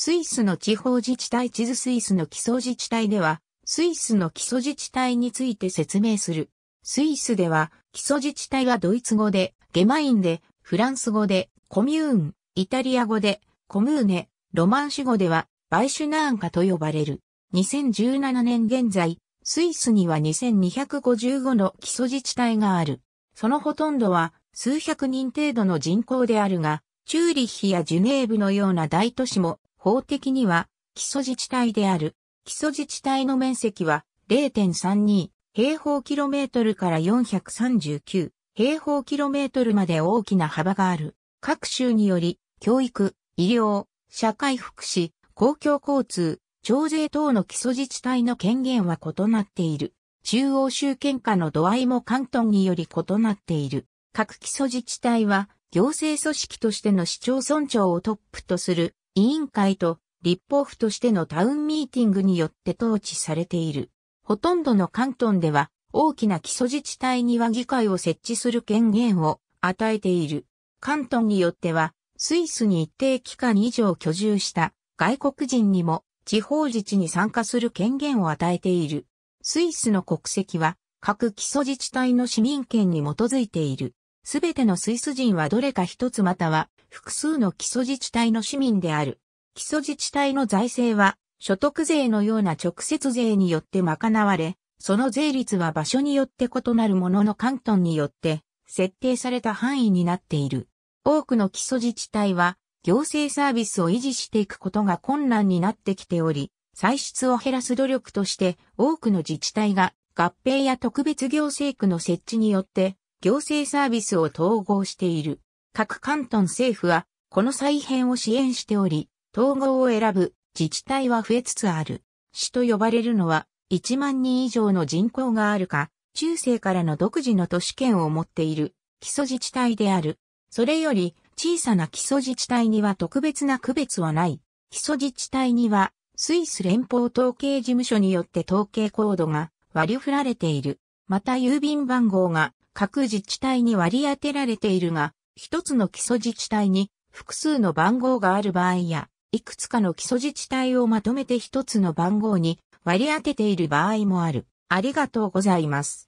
スイスの地方自治体地図スイスの基礎自治体では、スイスの基礎自治体について説明する。スイスでは、基礎自治体はドイツ語で、ゲマインで、フランス語で、コミューン、イタリア語で、コムーネ、ロマンシュ語では、バイシュナーンカと呼ばれる。2017年現在、スイスには2255の基礎自治体がある。そのほとんどは数百人程度の人口であるが、チューリッヒやジュネーブのような大都市も法的には基礎自治体である。基礎自治体の面積は0.32平方キロメートルから439平方キロメートルまで大きな幅がある。各州により教育、医療、社会福祉、公共交通、徴税等の基礎自治体の権限は異なっている。中央集権下の度合いも関東により異なっている。各基礎自治体は行政組織としての市町村長をトップとする委員会と立法府としてのタウンミーティングによって統治されている。ほとんどの関東では大きな基礎自治体には議会を設置する権限を与えている。関東によってはスイスに一定期間以上居住した外国人にも地方自治に参加する権限を与えている。スイスの国籍は各基礎自治体の市民権に基づいている。すべてのスイス人はどれか一つまたは複数の基礎自治体の市民である。基礎自治体の財政は、所得税のような直接税によって賄われ、その税率は場所によって異なるものの関東によって設定された範囲になっている。多くの基礎自治体は行政サービスを維持していくことが困難になってきており、歳出を減らす努力として多くの自治体が合併や特別行政区の設置によって行政サービスを統合している。各関東政府は、この再編を支援しており、統合を選ぶ自治体は増えつつある。市と呼ばれるのは、1万人以上の人口があるか、中世からの独自の都市圏を持っている基礎自治体である。それより小さな基礎自治体には特別な区別はない。基礎自治体にはスイス連邦統計事務所によって統計コードが割り振られている。また郵便番号が各自治体に割り当てられているが、一つの基礎自治体に複数の番号がある場合や、いくつかの基礎自治体をまとめて一つの番号に割り当てている場合もある。ありがとうございます。